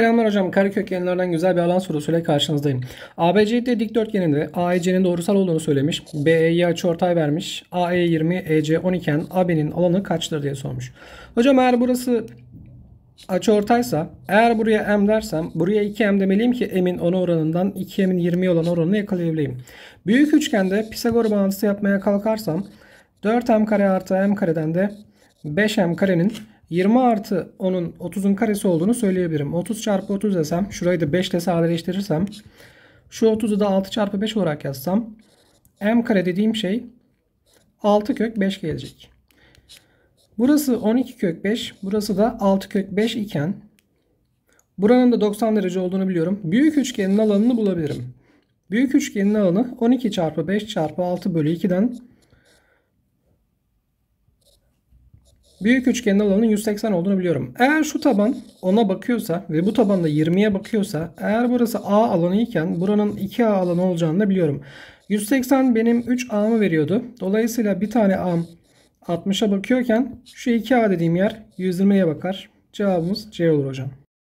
Selamlar hocam. Kare kökenlerden güzel bir alan sorusuyla karşınızdayım. ABCD dikdörtgeninde AEC'nin doğrusal olduğunu söylemiş. BE'ye açıortay vermiş. AE 20, EC 12 iken AB'nin alanı kaçtır diye sormuş. Hocam eğer burası açıortaysa eğer buraya M dersem buraya 2M demeliyim ki M'in 10 oranından 2M'in 20 olan oranını yakalayabileyim. Büyük üçgende Pisagor bağıntısı yapmaya kalkarsam 4M kare artı M kareden de 5M karenin 20 artı 10'un 30'un karesi olduğunu söyleyebilirim. 30 çarpı 30 desem şurayı da 5 ile sadeleştirirsem şu 30'u da 6 çarpı 5 olarak yazsam m kare dediğim şey 6 kök 5 gelecek. Burası 12 kök 5. Burası da 6 kök 5 iken buranın da 90 derece olduğunu biliyorum. Büyük üçgenin alanını bulabilirim. Büyük üçgenin alanı 12 çarpı 5 çarpı 6 bölü 2'den Büyük üçgenin alanının 180 olduğunu biliyorum. Eğer şu taban ona bakıyorsa ve bu taban da 20'ye bakıyorsa eğer burası A alanı iken buranın 2A alanı olacağını da biliyorum. 180 benim 3A'mı veriyordu. Dolayısıyla bir tane A'm 60'a bakıyorken şu 2A dediğim yer 120'ye bakar. Cevabımız C olur hocam.